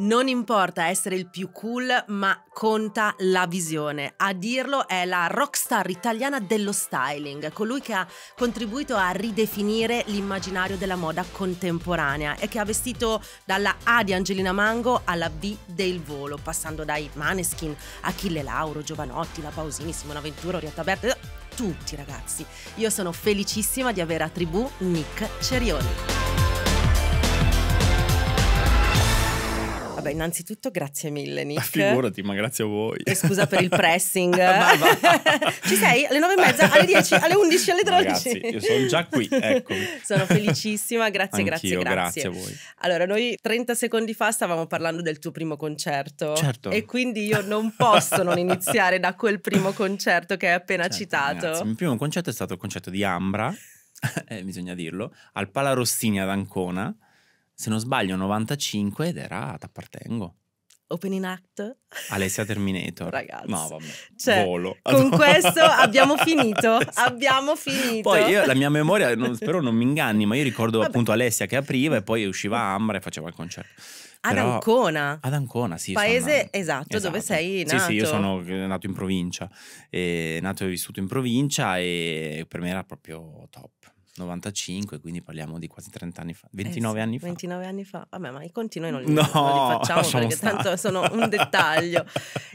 Non importa essere il più cool, ma conta la visione. A dirlo è la rockstar italiana dello styling, colui che ha contribuito a ridefinire l'immaginario della moda contemporanea e che ha vestito dalla A di Angelina Mango alla B del Volo, passando dai Maneskin, Achille Lauro, Giovanotti, La Pausini, Simona Ventura, Orietta Berta, tutti ragazzi. Io sono felicissima di avere a tribù Nick Cerioni. Vabbè, innanzitutto grazie mille Nick. Figurati, ma grazie a voi. E scusa per il pressing. Ci sei? Alle nove e mezza, alle 10, alle 11, alle 12. Ragazzi, io sono già qui, ecco. sono felicissima, grazie, grazie, grazie. grazie a voi. Allora, noi 30 secondi fa stavamo parlando del tuo primo concerto. Certo. E quindi io non posso non iniziare da quel primo concerto che hai appena certo, citato. Ragazzi, il mio primo concerto è stato il concerto di Ambra, eh, bisogna dirlo, al Rossini ad Ancona se non sbaglio 95 ed era T'appartengo. Opening Act. Alessia Terminator. Ragazzi. No, vabbè. Cioè, Volo. Con questo abbiamo finito. Abbiamo finito. Poi io, la mia memoria, non, spero non mi inganni, ma io ricordo vabbè. appunto Alessia che apriva e poi usciva Ambra e faceva il concerto. Ad Però, Ancona. Ad Ancona, sì. Paese esatto, esatto, dove esatto. sei nato. Sì, sì, io sono eh, nato in provincia, eh, nato e vissuto in provincia e per me era proprio top 95, quindi parliamo di quasi 30 anni fa, 29 eh sì, anni fa. 29 anni fa, vabbè, ma i conti noi non li, no, non li facciamo perché stare. tanto sono un dettaglio.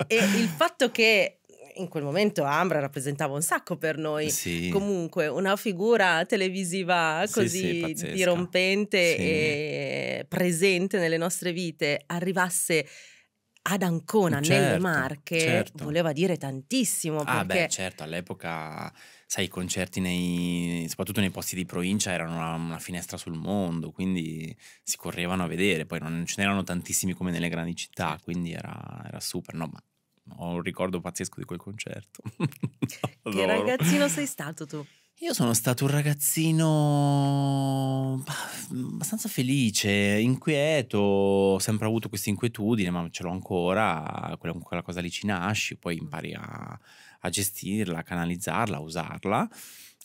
e il fatto che in quel momento Ambra rappresentava un sacco per noi, sì. comunque una figura televisiva così sì, sì, dirompente e presente nelle nostre vite arrivasse ad Ancona eh, certo, nelle Marche certo. voleva dire tantissimo. Perché... Ah beh certo, all'epoca sai, i concerti nei, soprattutto nei posti di provincia erano una, una, finestra sul mondo, quindi si correvano a vedere, poi non ce n'erano tantissimi come nelle grandi città, certo. quindi era, era super, no, ma ho un ricordo pazzesco di quel concerto. che ragazzino sei stato tu? Io sono stato un ragazzino abbastanza felice, inquieto, ho sempre avuto questa inquietudine, ma ce l'ho ancora, quella, cosa lì ci nasci, poi mm. impari a a gestirla, a canalizzarla, a usarla.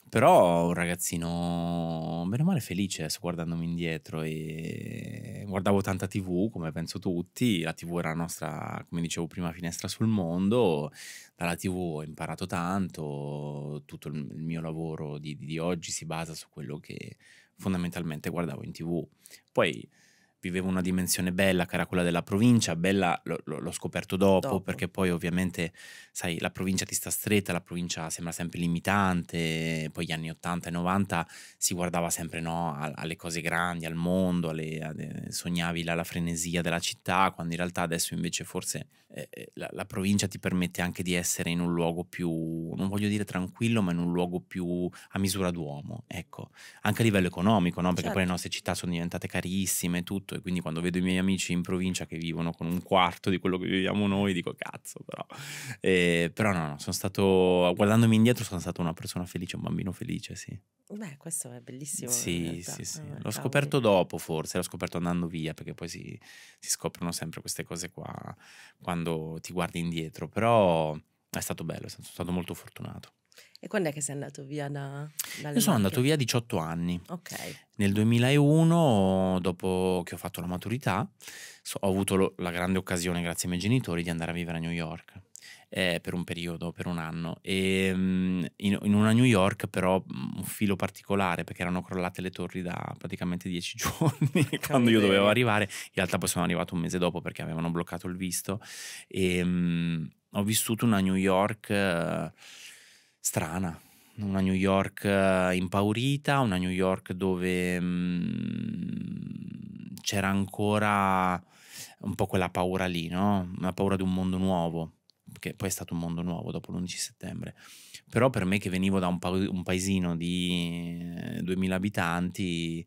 Però un ragazzino, meno male felice adesso guardandomi indietro e guardavo tanta tv come penso tutti, la tv era la nostra, come dicevo prima, finestra sul mondo, dalla tv ho imparato tanto, tutto il mio lavoro di, di oggi si basa su quello che fondamentalmente guardavo in tv. Poi vivevo una dimensione bella che era quella della provincia, bella l- l- l'ho scoperto dopo, dopo, perché poi ovviamente, sai, la provincia ti sta stretta, la provincia sembra sempre limitante, poi gli anni 80 e 90 si guardava sempre no, alle cose grandi, al mondo, alle, a- sognavi la-, la, frenesia della città, quando in realtà adesso invece forse eh, eh, la-, la provincia ti permette anche di essere in un luogo più, non voglio dire tranquillo, ma in un luogo più a misura d'uomo, ecco, anche a livello economico, no? perché certo. poi le certo. nostre città sono diventate carissime, tutto tutto e quindi quando vedo i miei amici in provincia che vivono con un quarto di quello che viviamo noi dico cazzo però, eh, però no, no, sono stato, guardandomi indietro sono stato una persona felice, un bambino felice, sì. Beh, questo è bellissimo. Sì, sì, sì. Ah, l'ho scoperto dopo, forse, l'ho scoperto andando via, perché poi si, si scoprono sempre queste cose qua quando ti guardi indietro, però è stato bello, sono stato molto fortunato. E quando è che sei andato via da, dalle Io sono andato via a 18 anni. Ok. Nel 2001, dopo che ho fatto la maturità, so, ho avuto lo, la grande occasione, grazie ai miei genitori, di andare a vivere a New York. Eh, per un periodo, per un anno, e, mm, in, in, una New York però mm, un filo particolare perché erano crollate le torri da praticamente dieci giorni quando io dovevo arrivare, in realtà poi sono arrivato un mese dopo perché avevano bloccato il visto e um, ho vissuto una New York... Uh, strana, una New York eh, impaurita, una New York dove mh, mm, c'era ancora un po' quella paura lì, no? La paura di un mondo nuovo, che poi è stato un mondo nuovo dopo l'11 settembre. Però per me che venivo da un, pa- un paesino di 2000 eh, abitanti,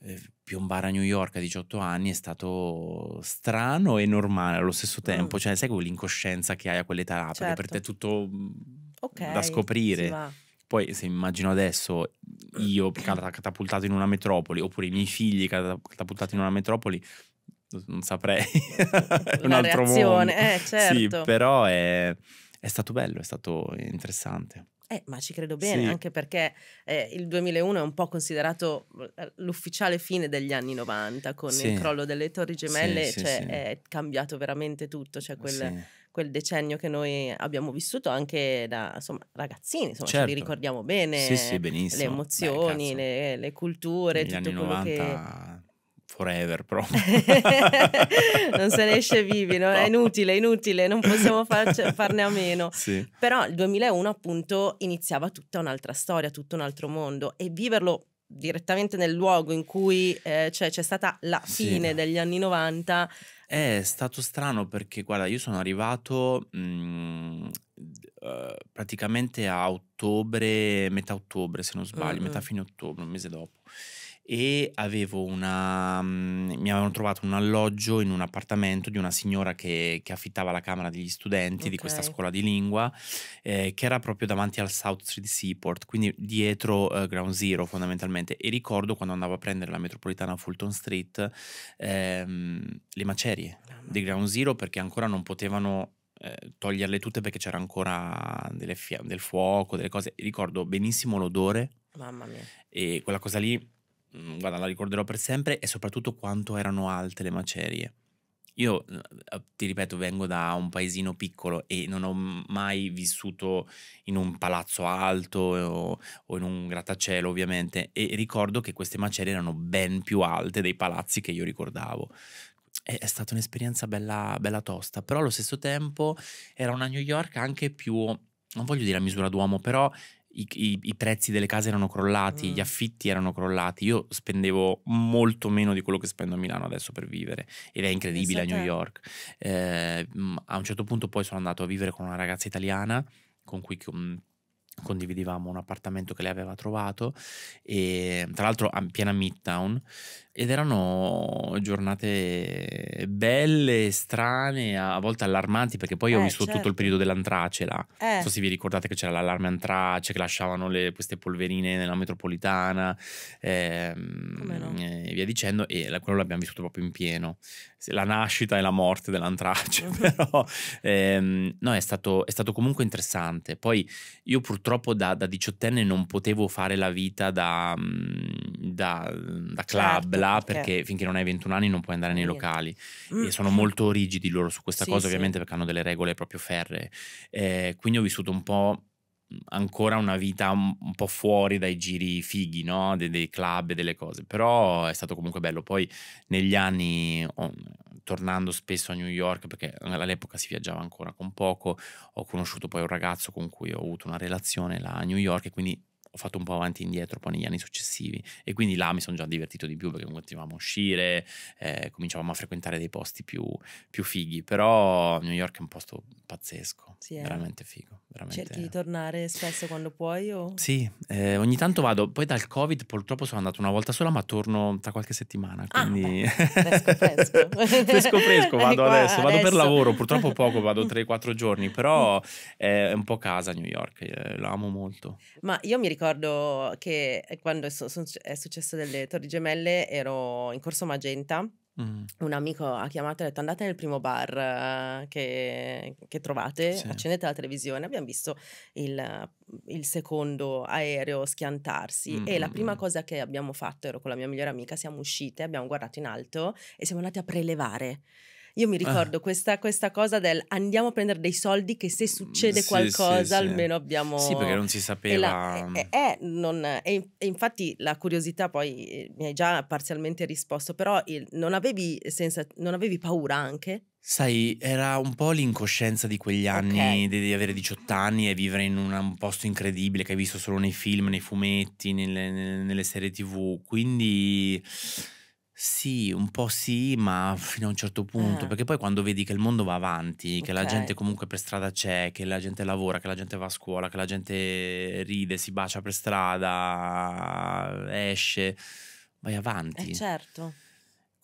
eh, piombare a New York a 18 anni è stato strano e normale allo stesso mm. tempo, mm. cioè sai quell'incoscienza che hai a quell'età, certo. perché per te certo. è tutto mm, okay, da scoprire. Poi se immagino adesso io catapultato in una metropoli, oppure i miei figli catapultati in una metropoli, non saprei. è un altro reazione. mondo. Eh, certo. Sì, però è, è stato bello, è stato interessante. Eh, ma ci credo bene, sì. anche perché eh, il 2001 è un po' considerato eh, l'ufficiale fine degli anni 90, con sì. il crollo delle Torri Gemelle, sì, cioè, è cambiato veramente tutto, cioè quel quel decennio che noi abbiamo vissuto anche da insomma, ragazzini, insomma, certo. ci ricordiamo bene sì, sì, le emozioni, Beh, le, le, culture, Negli tutto anni quello 90... che forever proprio. non se ne esce vivi, no? è inutile, inutile, non possiamo farce, farne a meno. Sì. Però il 2001 appunto iniziava tutta un'altra storia, tutto un altro mondo e viverlo direttamente nel luogo in cui eh, cioè, c'è stata la fine sì. degli anni 90 è stato strano perché, guarda, io sono arrivato mh, mhmm, eh, uhm, praticamente a ottobre, metà ottobre se non sbaglio, mm-hmm. metà fine ottobre, un mese dopo e avevo una, mhmm, mi avevano trovato un alloggio in un appartamento di una signora che, che affittava la camera degli studenti okay. di questa scuola di lingua eh, che era proprio davanti al South Street Seaport, quindi dietro eh, Ground Zero fondamentalmente e ricordo quando andavo a prendere la metropolitana Fulton Street ehm, le macerie di Ground Zero perché ancora non potevano eh, toglierle tutte perché c'era ancora del fuoco, delle cose. Ricordo benissimo l'odore. Mamma mia. E quella cosa lì Mm, guarda, la ricorderò per sempre e soprattutto quanto erano alte le macerie. Io, mm, eh, ti ripeto, vengo da un paesino piccolo e non ho mai vissuto in un palazzo alto eh, o, o, in un grattacielo, ovviamente, e ricordo che queste macerie erano ben più alte dei palazzi che io ricordavo. È, è stata un'esperienza bella, bella tosta, però allo stesso tempo era una New York anche più, non voglio dire a misura d'uomo, però i, i, i, prezzi delle case erano crollati, mm. gli affitti erano crollati. Io spendevo molto meno di quello che spendo a Milano adesso per vivere ed è incredibile a New esatto. York. Eh, mm, a un certo punto poi sono andato a vivere con una ragazza italiana con cui condividevamo un appartamento che lei aveva trovato e tra l'altro piena Midtown ed erano giornate belle, strane, a volte allarmanti, perché poi eh, ho vissuto certo. tutto il certo. periodo dell'antrace là. Eh. Non so eh. se vi ricordate che c'era l'allarme antrace, che lasciavano le, queste polverine nella metropolitana, ehm, no? e via dicendo, e la, quello l'abbiamo vissuto proprio in pieno. La nascita e la morte dell'antrace, però ehm, no, è stato, è stato, comunque interessante. Poi io purtroppo da, da diciottenne non potevo fare la vita da, mm, da, da club, certo là perché, perché finché non hai 21 anni non puoi andare nei locali mm. e sono molto rigidi loro su questa sì, cosa ovviamente sì. perché hanno delle regole proprio ferree eh, quindi ho vissuto un po' mm, ancora una vita un po' fuori dai giri fighi, no? De dei club e delle cose, però è stato comunque bello. Poi negli anni, oh, tornando spesso a New York, perché all'epoca si viaggiava ancora con poco, ho conosciuto poi un ragazzo con cui ho avuto una relazione là a New York e quindi ho fatto un po' avanti e indietro poi negli anni successivi e quindi là mi sono già divertito di più perché continuavamo a uscire, eh, cominciavamo a frequentare dei posti più, più, fighi, però New York è un posto pazzesco, sì, eh. veramente figo. Veramente... Cerchi di tornare spesso quando puoi? O... Sì, eh, ogni tanto vado, poi dal Covid purtroppo sono andato una volta sola ma torno tra qualche settimana, ah, quindi... Ah, fresco fresco. fresco fresco, vado qua, adesso, vado adesso. per lavoro, purtroppo poco, vado 3-4 giorni, però è un po' casa New York, eh, la amo molto. Ma io mi ricordo ricordo che eh, quando è, successo delle Torri Gemelle ero in corso Magenta. Mm. Un amico ha chiamato e ha detto andate nel primo bar eh, che, che trovate, sì. accendete la televisione. Abbiamo visto il, il secondo aereo schiantarsi mm. e la prima cosa che abbiamo fatto, ero con la mia migliore amica, siamo uscite, abbiamo guardato in alto e siamo andati a prelevare. Io mi ah. ricordo ah. questa, questa, cosa del andiamo a prendere dei soldi che se succede sì, qualcosa sì, almeno sì. abbiamo... Sì, perché non si sapeva... E, la, mm. e, e, non, e, infatti la curiosità poi eh, mi hai già parzialmente risposto, però il, non, avevi senza, non avevi paura anche Sai, era un po' l'incoscienza di quegli anni, okay. di, di, avere 18 anni e vivere in un, un, posto incredibile che hai visto solo nei film, nei fumetti, nelle, nelle serie tv. Quindi sì, un po' sì, ma fino a un certo punto, Eh. perché poi quando vedi che il mondo va avanti, che la gente comunque per strada c'è, che la gente lavora, che la gente va a scuola, che la gente ride, si bacia per strada, esce, vai Eh avanti. certo.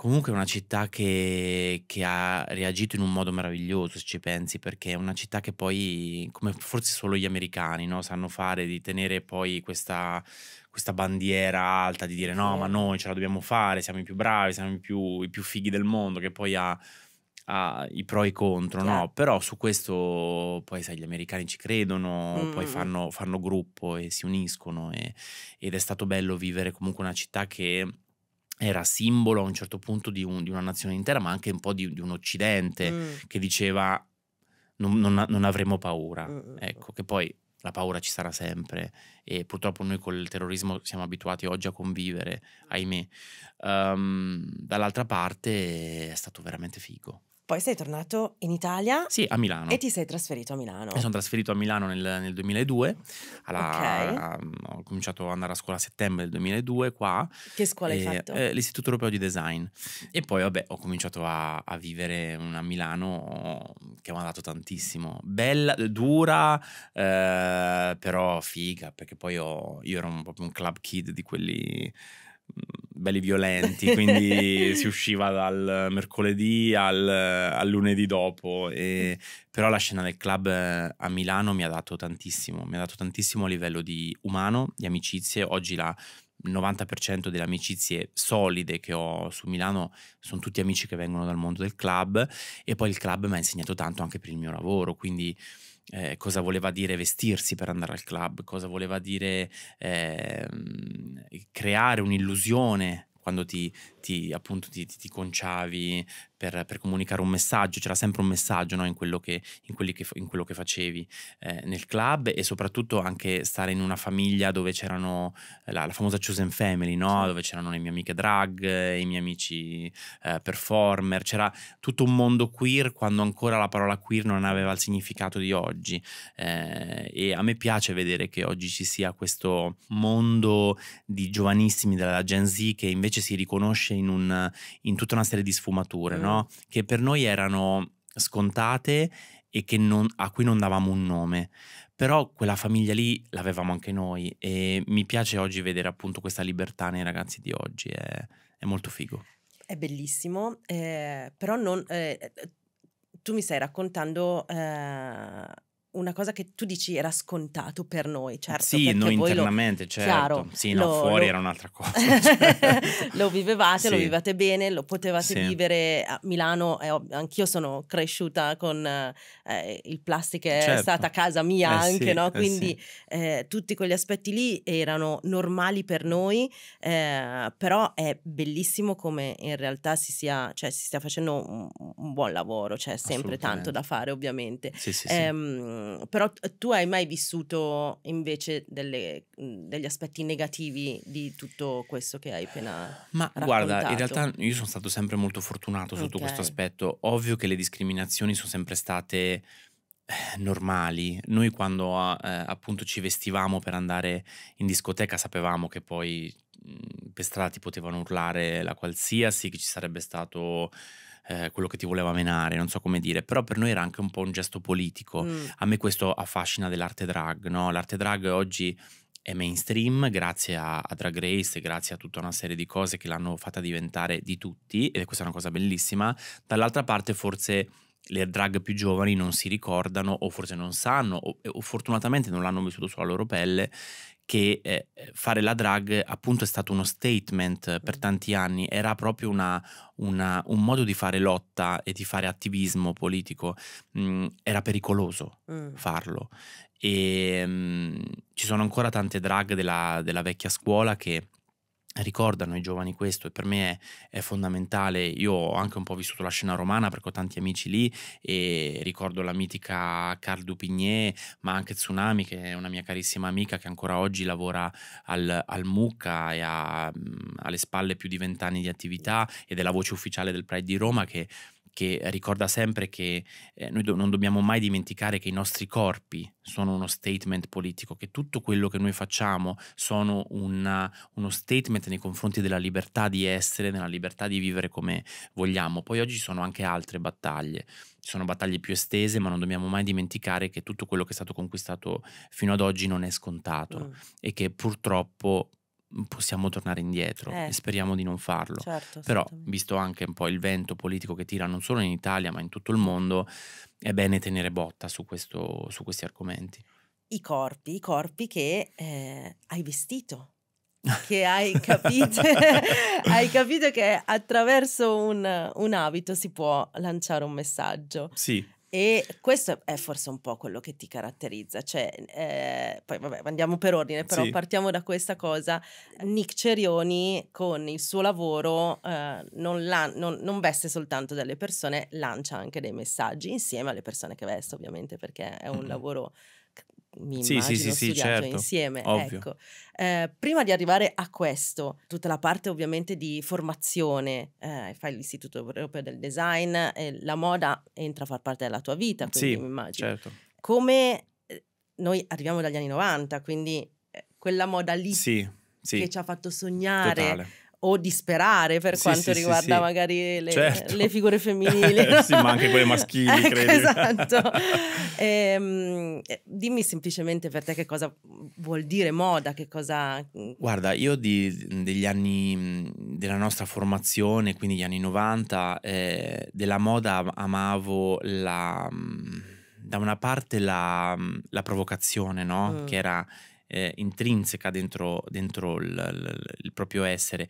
Comunque è una città che, che ha reagito in un modo meraviglioso, se ci pensi, perché è una città che poi, come forse solo gli americani, no, sanno fare, di tenere poi questa, questa bandiera alta, di dire no, ma noi ce la dobbiamo fare, siamo i più bravi, siamo i più, i più fighi del mondo, che poi ha, ha i pro e i contro, yeah. no? Certo. Però su questo poi, sai, gli americani ci credono, mm. poi mm, mm. fanno, fanno, gruppo e si uniscono e, ed è stato bello vivere comunque una città che era simbolo a un certo punto di, un, di, una nazione intera, ma anche un po' di, di un occidente mm. che diceva non, non, non avremo paura. Mm, mm, ecco, ecco, che poi la paura ci sarà sempre e purtroppo noi col terrorismo siamo abituati oggi a convivere, ahimè. Um, dall'altra parte è stato veramente figo. Poi sei tornato in Italia? Sì, a Milano. E ti sei trasferito a Milano? Mi sono trasferito a Milano nel, nel 2002. Alla, okay. a, mm, ho cominciato ad andare a scuola a settembre del 2002 qua. Che scuola e, hai eh, fatto? Eh, L'Istituto Europeo di Design. E poi, vabbè, ho cominciato a, a vivere una Milano che mi ha dato tantissimo. Bella, dura, eh, però figa, perché poi ho, io ero un, proprio un club kid di quelli Mm, belli violenti, quindi si usciva dal mercoledì al, al lunedì dopo, e, però la scena del club eh, a Milano mi ha dato tantissimo, mi ha dato tantissimo a livello di umano, di amicizie, oggi la, il 90% delle amicizie solide che ho su Milano sono tutti amici che vengono dal mondo del club e poi il club mi ha insegnato tanto anche per il mio lavoro, quindi eh, cosa voleva dire vestirsi per andare al club, cosa voleva dire eh, creare un'illusione quando ti, ti, appunto, ti, ti conciavi per, per, comunicare un messaggio, c'era sempre un messaggio no? in, quello che, in, che, in, quello che, facevi eh, nel club e soprattutto anche stare in una famiglia dove c'erano eh, la, la famosa chosen family, no? dove c'erano le mie amiche drag, eh, i miei amici eh, performer, c'era tutto un mondo queer quando ancora la parola queer non aveva il significato di oggi eh, e a me piace vedere che oggi ci sia questo mondo di giovanissimi della Gen Z che invece si riconosce in, un, in tutta una serie di sfumature. No? no? che per noi erano scontate e non, a cui non davamo un nome. Però quella famiglia lì l'avevamo anche noi e mi piace oggi vedere appunto questa libertà nei ragazzi di oggi, è, è molto figo. È bellissimo, eh, però non, eh, eh tu mi stai raccontando eh, una cosa che tu dici era scontato per noi, certo. Sì, noi internamente, lo, certo. Chiaro, sì, no, lo, fuori lo, era un'altra cosa. Cioè. lo vivevate, sì. lo vivevate bene, lo potevate sì. vivere a Milano. Eh, anch'io sono cresciuta con eh, il plastica, certo. è stata casa mia eh anche, eh, sì, no? Quindi eh, tutti quegli aspetti lì erano normali per noi, eh, però è bellissimo come in realtà si sia, cioè, si stia facendo un, un buon lavoro, c'è cioè, sempre tanto da fare ovviamente. Sì, sì, sì. Ehm, Ehm, però tu hai mai vissuto invece delle, mhmm, degli aspetti negativi di tutto questo che hai appena Ma raccontato? guarda, in realtà io sono stato sempre molto fortunato sotto okay. questo aspetto. Ovvio che le discriminazioni sono sempre state eh, normali. Noi quando eh, appunto ci vestivamo per andare in discoteca sapevamo che poi mh, mhmm, per strada ti potevano urlare la qualsiasi, che ci sarebbe stato eh, quello che ti voleva menare, non so come dire, però per noi era anche un po' un gesto politico. Mm. A me questo affascina dell'arte drag, no? L'arte drag oggi è mainstream grazie a, a Drag Race, grazie a tutta una serie di cose che l'hanno fatta diventare di tutti, e questa è una cosa bellissima. Dall'altra parte forse le drag più giovani non si ricordano o forse non sanno o, o fortunatamente non l'hanno vissuto sulla loro pelle che eh, fare la drag appunto è stato uno statement per tanti anni, era proprio una, una, un modo di fare lotta e di fare attivismo politico, mm, era pericoloso mm. farlo. E mm, ci sono ancora tante drag della, della vecchia scuola che ricordano i giovani questo e per me è, è, fondamentale. Io ho anche un po' vissuto la scena romana perché ho tanti amici lì e ricordo la mitica Carl Dupigné, ma anche Tsunami che è una mia carissima amica che ancora oggi lavora al, al Mucca e ha mm, alle spalle più di vent'anni di attività ed è la voce ufficiale del Pride di Roma che che ricorda sempre che eh, noi do- non dobbiamo mai dimenticare che i nostri corpi sono uno statement politico, che tutto quello che noi facciamo sono una, uno statement nei confronti della libertà di essere, della libertà di vivere come vogliamo. Poi oggi ci sono anche altre battaglie, ci sono battaglie più estese, ma non dobbiamo mai dimenticare che tutto quello che è stato conquistato fino ad oggi non è scontato mm. e che purtroppo possiamo tornare indietro eh. e speriamo di non farlo. Certo, Però, visto anche un po' il vento politico che tira non solo in Italia ma in tutto il mondo, è bene tenere botta su, questo, su questi argomenti. I corpi, i corpi che eh, hai vestito, che hai capito, hai capito che attraverso un, un, abito si può lanciare un messaggio. Sì. E questo è forse un po' quello che ti caratterizza, cioè, eh, poi vabbè, andiamo per ordine, però sì. partiamo da questa cosa. Nick Cerioni con il suo lavoro eh, non, non, non, veste soltanto delle persone, lancia anche dei messaggi insieme alle persone che veste, ovviamente, perché è un mm -hmm. lavoro mi sì, immagino sì, sì, certo. insieme. Ecco. Eh, prima di arrivare a questo, tutta la parte ovviamente di formazione, eh, fai l'Istituto Europeo del Design, eh, la moda entra a far parte della tua vita, quindi sì, mi immagino. Certo. Come eh, noi arriviamo dagli anni 90, quindi eh, quella moda lì sì, sì. che ci ha fatto sognare. Totale o disperare per sì, quanto sì, riguarda sì, magari le, certo. le, figure femminili. No? sì, ma anche quelle maschili, ecco, credo. esatto. e, ehm, eh, dimmi semplicemente per te che cosa vuol dire moda, che cosa... Guarda, io di, degli anni della nostra formazione, quindi gli anni 90, eh, della moda amavo la, da una parte la, la provocazione, no? Mm. Che era eh, intrinseca dentro, dentro il, il, il, proprio essere.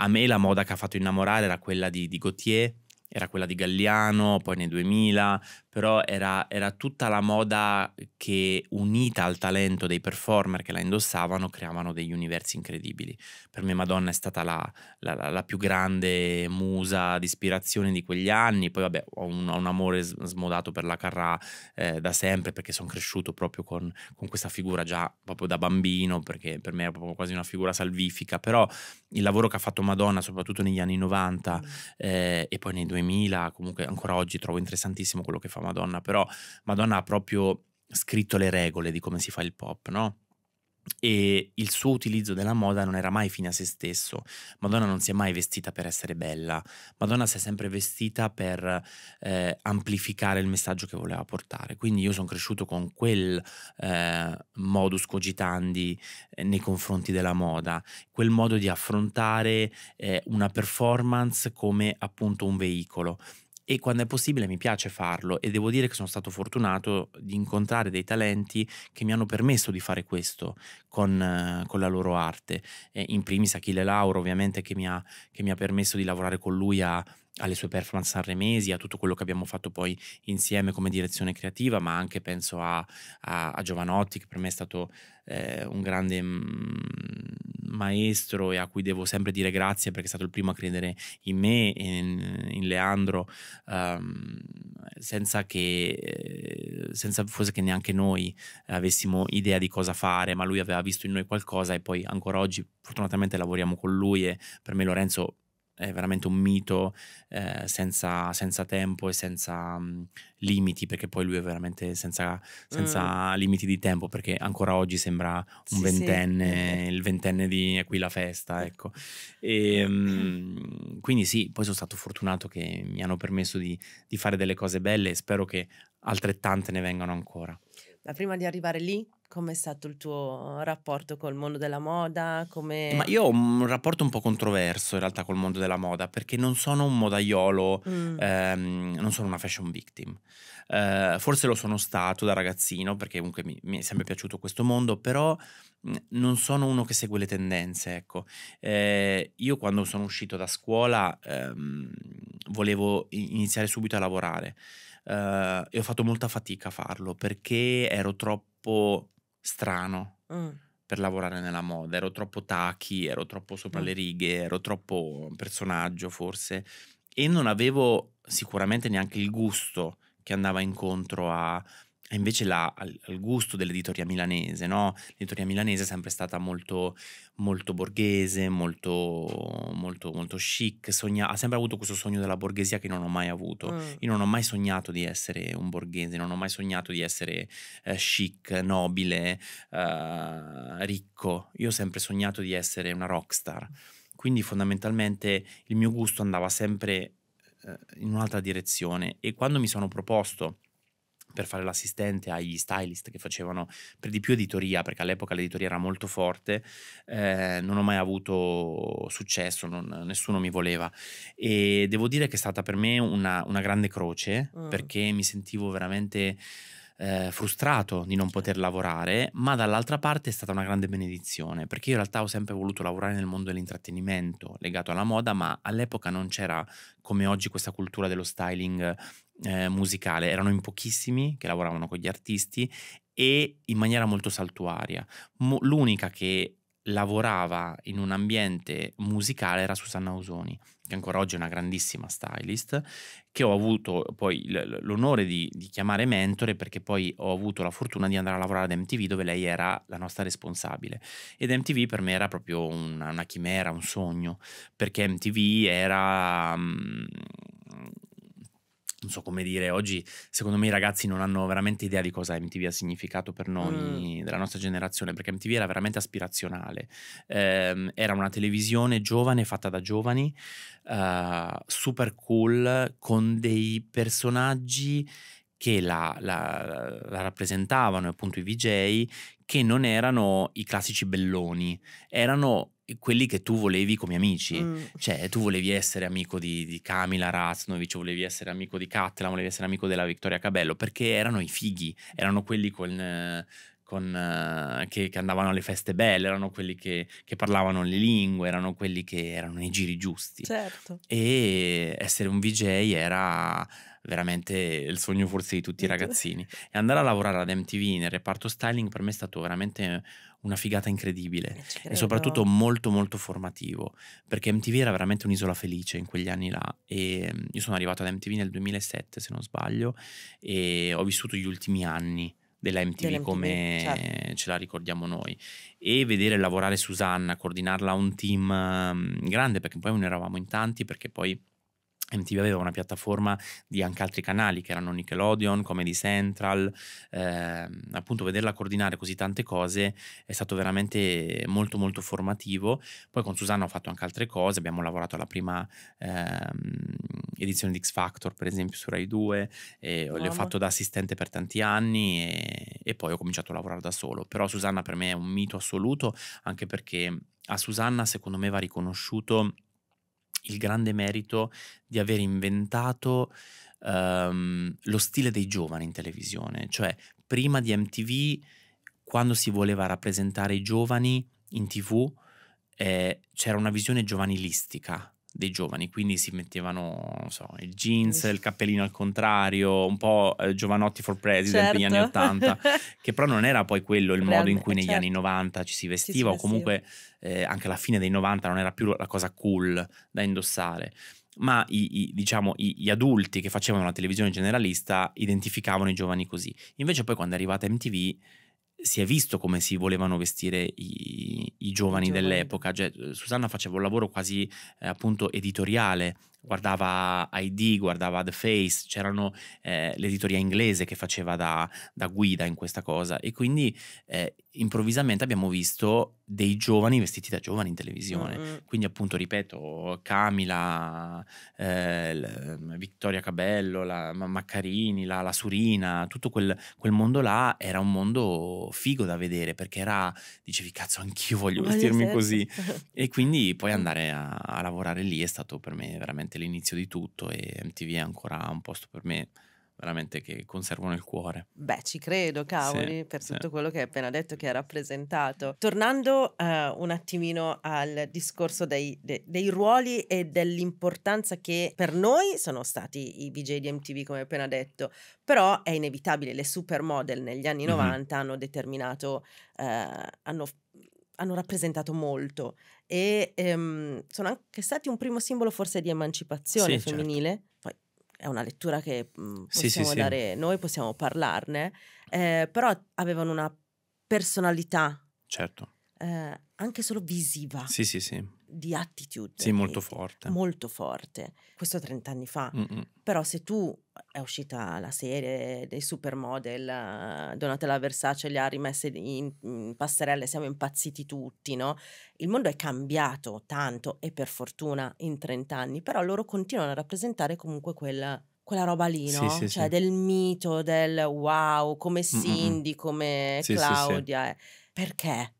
A me la moda che ha fatto innamorare era quella di, di Gautier, era quella di Galliano, poi nei 2000, però era, era, tutta la moda che unita al talento dei performer che la indossavano creavano degli universi incredibili. Per me Madonna è stata la, la, la più grande musa di ispirazione di quegli anni, poi vabbè ho un, ho un amore smodato per la Carrà eh, da sempre perché sono cresciuto proprio con, con, questa figura già proprio da bambino, perché per me era proprio quasi una figura salvifica, però il lavoro che ha fatto Madonna soprattutto negli anni 90 mm. eh, e poi nei 2000 comunque ancora oggi trovo interessantissimo quello che fa fa Madonna, però Madonna ha proprio scritto le regole di come si fa il pop, no? e il suo utilizzo della moda non era mai fine a se stesso. Madonna non si è mai vestita per essere bella, Madonna si è sempre vestita per eh, amplificare il messaggio che voleva portare. Quindi io sono cresciuto con quel eh, modus cogitandi eh, nei confronti della moda, quel modo di affrontare eh, una performance come appunto un veicolo e quando è possibile mi piace farlo e devo dire che sono stato fortunato di incontrare dei talenti che mi hanno permesso di fare questo con, con la loro arte. Eh, in primis Achille Lauro ovviamente che mi, ha, che mi ha permesso di lavorare con lui a alle sue performance sanremesi, a tutto quello che abbiamo fatto poi insieme come direzione creativa, ma anche penso a, a, a Giovanotti, che per me è stato eh, un grande mm, maestro e a cui devo sempre dire grazie perché è stato il primo a credere in me e in, in, Leandro, um, senza, che, eh, senza forse che neanche noi avessimo idea di cosa fare, ma lui aveva visto in noi qualcosa e poi ancora oggi fortunatamente lavoriamo con lui e per me Lorenzo è veramente un mito eh, senza, senza, tempo e senza um, limiti, perché poi lui è veramente senza, senza mm. limiti di tempo, perché ancora oggi sembra un sì, ventenne, sì. Eh, eh. il ventenne di qui la festa, eh. ecco. E, um, quindi sì, poi sono stato fortunato che mi hanno permesso di, di fare delle cose belle e spero che altrettante ne vengano ancora. Ma prima di arrivare lì, Com'è stato il tuo rapporto col mondo della moda? Eh, Come... Ma io ho un rapporto un po' controverso in realtà col mondo della moda perché non sono un modaiolo, mm. ehm, non sono una fashion victim. Eh, forse lo sono stato da ragazzino perché comunque mi, mi, è sempre piaciuto questo mondo, però mm, non sono uno che segue le tendenze. Ecco. Eh, io quando sono uscito da scuola ehm, volevo iniziare subito a lavorare eh, e ho fatto molta fatica a farlo perché ero troppo strano mm. per lavorare nella moda. Ero troppo tachi, ero troppo sopra mm. le righe, ero troppo personaggio forse e non avevo sicuramente neanche il gusto che andava incontro a è invece la, al, al, gusto dell'editoria milanese, no? L'editoria milanese è sempre stata molto, molto borghese, molto, molto, molto chic, sogna, ha sempre avuto questo sogno della borghesia che non ho mai avuto. Mm. Io non ho mai sognato di essere un borghese, non ho mai sognato di essere eh, chic, nobile, eh, ricco. Io ho sempre sognato di essere una rockstar. Quindi fondamentalmente il mio gusto andava sempre eh, in un'altra direzione e quando mi sono proposto per fare l'assistente agli stylist che facevano per di più editoria, perché all'epoca l'editoria era molto forte, eh, non ho mai avuto successo, non, nessuno mi voleva e devo dire che è stata per me una, una grande croce mm. perché mi sentivo veramente... Eh, frustrato di non poter certo. lavorare, ma dall'altra parte è stata una grande benedizione, perché io in realtà ho sempre voluto lavorare nel mondo dell'intrattenimento legato alla moda, ma all'epoca non c'era come oggi questa cultura dello styling eh, musicale, erano in pochissimi che lavoravano con gli artisti e in maniera molto saltuaria. Mo- l'unica che lavorava in un ambiente musicale era Susanna Ausoni, che ancora oggi è una grandissima stylist, che ho avuto poi l'onore di, di, chiamare mentore perché poi ho avuto la fortuna di andare a lavorare ad MTV dove lei era la nostra responsabile. Ed MTV per me era proprio una, una chimera, un sogno, perché MTV era... Um, non so come dire, oggi secondo me i ragazzi non hanno veramente idea di cosa MTV ha significato per noi mm. della nostra generazione, perché MTV era veramente aspirazionale, eh, era una televisione giovane fatta da giovani, eh, super cool, con dei personaggi che la, la, la rappresentavano, appunto i VJ, che non erano i classici belloni, erano quelli che tu volevi come amici. Mm. Cioè, tu volevi essere amico di, di Camila Raznovic, volevi essere amico di Cattela, volevi essere amico della Vittoria Cabello, perché erano i fighi, erano quelli con, con, che, che, andavano alle feste belle, erano quelli che, che, parlavano le lingue, erano quelli che erano nei giri giusti. Certo. E essere un VJ era veramente il sogno forse di tutti i ragazzini. E andare a lavorare ad MTV nel reparto styling per me è stato veramente una figata incredibile eh, e soprattutto molto molto formativo, perché MTV era veramente un'isola felice in quegli anni là e mm, io sono arrivato ad MTV nel 2007 se non sbaglio e ho vissuto gli ultimi anni della MTV, dell'MTV, come certo. ce la ricordiamo noi e vedere lavorare Susanna, coordinarla a un team mm, grande perché poi non eravamo in tanti perché poi MTV aveva una piattaforma di anche altri canali che erano Nickelodeon, Comedy Central, eh, appunto vederla coordinare così tante cose è stato veramente molto molto formativo. Poi con Susanna ho fatto anche altre cose, abbiamo lavorato alla prima eh, edizione di X Factor per esempio su Rai 2, e le ho fatto da assistente per tanti anni e, e poi ho cominciato a lavorare da solo. Però Susanna per me è un mito assoluto anche perché a Susanna secondo me va riconosciuto il grande merito di aver inventato um, lo stile dei giovani in televisione, cioè prima di MTV, quando si voleva rappresentare i giovani in tv, eh, c'era una visione giovanilistica dei giovani, quindi si mettevano so, il jeans, il cappellino al contrario, un po' eh, giovanotti for president certo. negli anni 80, che però non era poi quello il modo in cui negli certo. anni 90 ci si vestiva, ci si o comunque eh, anche alla fine dei 90 non era più la cosa cool da indossare. Ma i, i, diciamo, i, gli adulti che facevano la televisione generalista identificavano i giovani così. Invece poi quando è arrivata MTV si è visto come si volevano vestire i, i giovani, giovani. dell'epoca. Cioè, eh, Susanna faceva un lavoro quasi eh, appunto editoriale, guardava ID, guardava The Face, c'erano eh, l'editoria inglese che faceva da, da, guida in questa cosa e quindi eh, improvvisamente abbiamo visto dei giovani vestiti da giovani in televisione. Mm-hmm. Quindi, appunto, ripeto, Camila, eh, ehm, Vittoria Cabello, la Maccarini, la, la Surina, tutto quel, quel, mondo là era un mondo figo da vedere perché era, dicevi, cazzo, anch'io voglio vestirmi così. e quindi poi mm. andare a, a lavorare lì è stato per me veramente l'inizio di tutto e MTV è ancora un posto per me veramente che conservano il cuore. Beh, ci credo, cavoli, sì, per tutto sì. quello che hai appena detto, che hai rappresentato. Tornando uh, un attimino al discorso dei, de, dei, ruoli e dell'importanza che per noi sono stati i VJ di MTV, come appena detto, però è inevitabile, le supermodel negli anni mm-hmm. 90 hanno determinato, uh, hanno hanno rappresentato molto e ehm, sono anche stati un primo simbolo forse di emancipazione sì, certo. femminile è una lettura che mh, mhmm, possiamo sì, dare sì. noi, possiamo parlarne, eh, però avevano una personalità. Certo. Eh, anche solo visiva. Sì, sì, sì. Di attitude. Sì, molto forte. Molto forte. Questo 30 anni fa. Mm -mm. Però se tu è uscita la serie dei supermodel, Donatella Versace li ha rimesse in, in passerelle, siamo impazziti tutti, no? Il mondo è cambiato tanto e per fortuna in 30 anni, però loro continuano a rappresentare comunque quella, quella roba lì, no? Sì, sì, cioè sì. del mito, del wow, come mm, mm, mm. Cindy, come Claudia. Eh. Perché?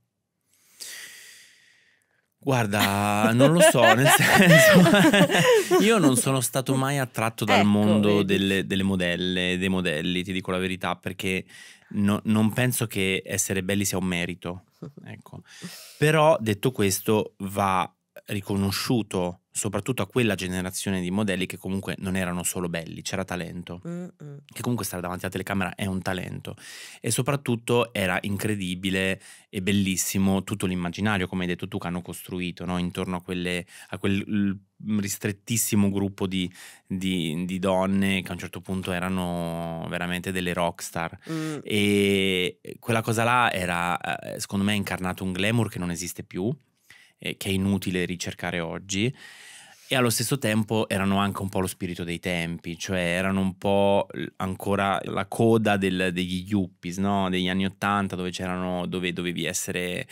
Guarda, non lo so, nel senso, io non sono stato mai attratto dal ecco, mondo delle, delle, modelle, dei modelli, ti dico la verità, perché no, non penso che essere belli sia un merito. Ecco. Però detto questo, va riconosciuto soprattutto a quella generazione di modelli che comunque non erano solo belli, c'era talento, Mm-mm. che comunque stare davanti alla telecamera è un talento e soprattutto era incredibile e bellissimo tutto l'immaginario, come hai detto tu, che hanno costruito no? intorno a, quelle, a quel ristrettissimo gruppo di, di, di, donne che a un certo punto erano veramente delle rockstar mm. e quella cosa là era eh, secondo me incarnato un glamour che non esiste più eh, che è inutile ricercare oggi e allo stesso tempo erano anche un po' lo spirito dei tempi, cioè erano un po' ancora la coda del, degli yuppies, no? degli anni Ottanta dove, dove, dovevi essere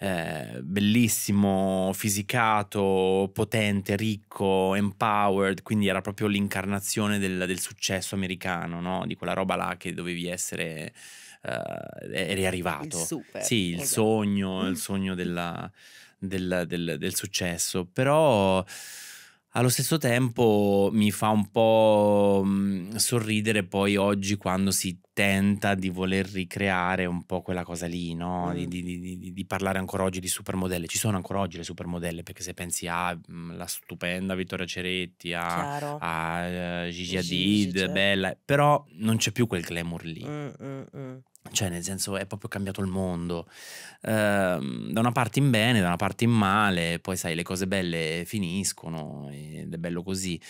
eh, bellissimo, fisicato, potente, ricco, empowered, quindi era proprio l'incarnazione del, del successo americano, no? di quella roba là che dovevi essere, eh, eri arrivato. Il super, sì, il esatto. sogno, il mm. sogno della del, del, del successo, però allo stesso tempo mi fa un po' mm, sorridere poi oggi quando si tenta di voler ricreare un po' quella cosa lì, no? mm. di, di, di, di, parlare ancora oggi di supermodelle. Ci sono ancora oggi le supermodelle, perché se pensi alla mm, stupenda Vittoria Ceretti, a, a eh, Gigi Adid, Gigi, certo. Bella, però non c'è più quel glamour lì. Mm, mm, mm. Cioè, nel senso, è proprio cambiato il mondo. Eh, da una parte in bene, da una parte in male, poi sai, le cose belle finiscono ed è bello così.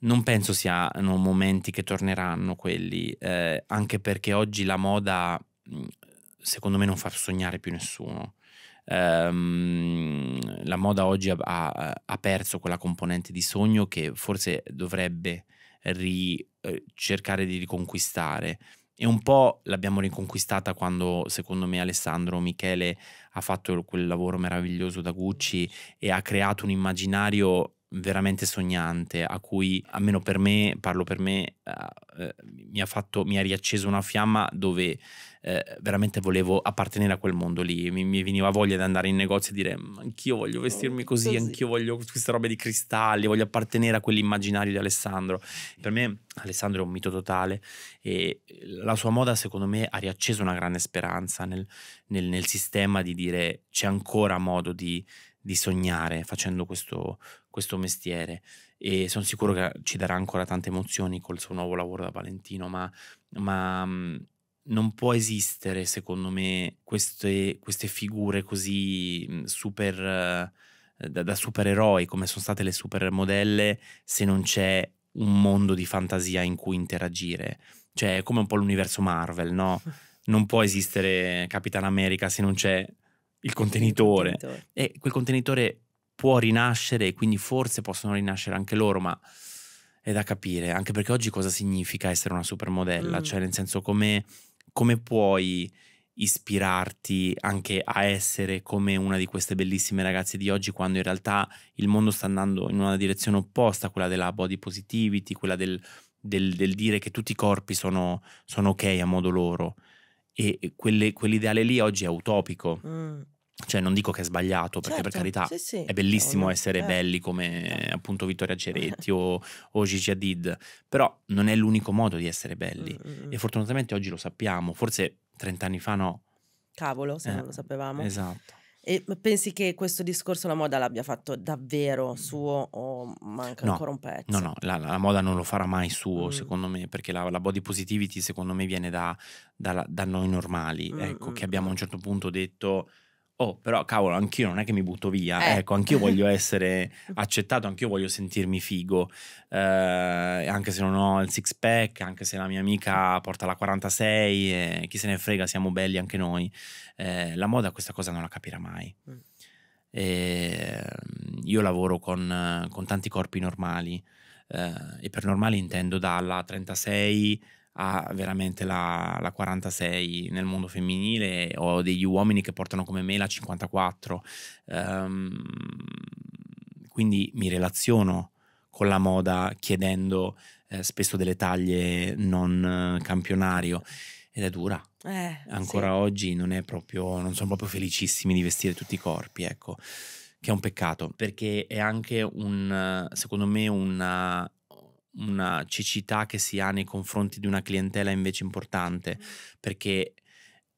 Non penso siano momenti che torneranno quelli, eh, anche perché oggi la moda, mm, secondo me, non fa sognare più nessuno ehm, la moda oggi ha, ha, perso quella componente di sogno che forse dovrebbe ri, eh, cercare di riconquistare e un po' l'abbiamo riconquistata quando secondo me Alessandro Michele ha fatto quel lavoro meraviglioso da Gucci e ha creato un immaginario veramente sognante a cui almeno per me parlo per me eh, eh mi ha fatto mi ha riacceso una fiamma dove eh, veramente volevo appartenere a quel mondo lì, mi, mi, veniva voglia di andare in negozio e dire anch'io voglio oh, vestirmi così, così, anch'io voglio queste robe di cristalli, voglio appartenere a quell'immaginario di Alessandro. Per me Alessandro è un mito totale e la sua moda secondo me ha riacceso una grande speranza nel, nel, nel sistema di dire c'è ancora modo di, di sognare facendo questo, questo mestiere e sono sicuro che ci darà ancora tante emozioni col suo nuovo lavoro da Valentino, ma, ma non può esistere, secondo me, queste, queste figure così super eh, da, da supereroi come sono state le supermodelle se non c'è un mondo di fantasia in cui interagire. Cioè, è come un po' l'universo Marvel, no? Non può esistere Capitan America se non c'è il contenitore. il contenitore. E quel contenitore può rinascere quindi forse possono rinascere anche loro, ma è da capire, anche perché oggi cosa significa essere una supermodella, mm. cioè nel senso come come puoi ispirarti anche a essere come una di queste bellissime ragazze di oggi quando in realtà il mondo sta andando in una direzione opposta, quella della body positivity, quella del, del, del dire che tutti i corpi sono, sono ok a modo loro. E quelle, quell'ideale lì oggi è utopico. Mm cioè non dico che è sbagliato perché certo, per carità sì, sì. è bellissimo no, essere no, certo. belli come no. Certo. appunto Vittoria Ceretti o, o, Gigi Hadid però non è l'unico modo di essere belli mm-hmm. e fortunatamente oggi lo sappiamo forse 30 anni fa no cavolo se eh, non lo sapevamo esatto e pensi che questo discorso la moda l'abbia fatto davvero suo o manca no, ancora un pezzo? No, no, la, la, moda non lo farà mai suo, mm. secondo me, perché la, la, body positivity, secondo me, viene da, da, da noi normali, mm, ecco, mm, che abbiamo a mm. un certo punto detto oh, però cavolo, anch'io non è che mi butto via, eh. ecco, anch'io voglio essere accettato, anch'io voglio sentirmi figo, eh, anche se non ho il six pack, anche se la mia amica porta la 46, eh, chi se ne frega, siamo belli anche noi. Eh, la moda questa cosa non la capirà mai. Mm. Ehm, io lavoro con, con tanti corpi normali. Eh, e per normali intendo dalla 36 ha veramente la, la 46 nel mondo femminile o degli uomini che portano come me la 54. Um, ehm, quindi mi relaziono con la moda chiedendo eh, spesso delle taglie non eh, campionario ed è dura. Eh, Ancora sì. oggi non, proprio, non sono proprio felicissimi di vestire tutti i corpi, ecco, che è un peccato, perché è anche un, secondo me, una una cecità che si ha nei confronti di una clientela invece importante, perché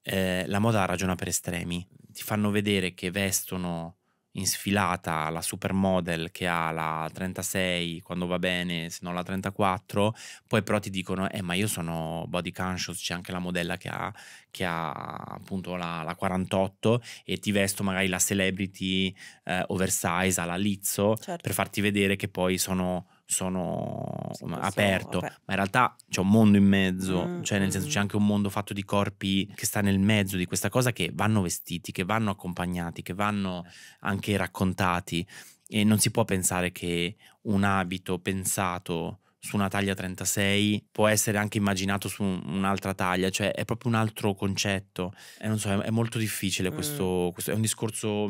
eh, la moda ragiona per estremi. Ti fanno vedere che vestono in sfilata la supermodel che ha la 36 quando va bene, se no la 34, poi però ti dicono, eh ma io sono body conscious, c'è anche la modella che ha, che ha appunto la, la 48 e ti vesto magari la celebrity eh, oversize alla Lizzo certo. per farti vedere che poi sono sono sì, aperto, sono, ma in realtà c'è un mondo in mezzo, mm, cioè nel senso mm, c'è mm. anche un mondo fatto di corpi che sta nel mezzo di questa cosa che vanno vestiti, che vanno accompagnati, che vanno anche raccontati e non si può pensare che un abito pensato su una taglia 36 può essere anche immaginato su un'altra taglia, cioè è proprio un altro concetto. E non so, è, è molto difficile mm. questo, mm. questo, è un discorso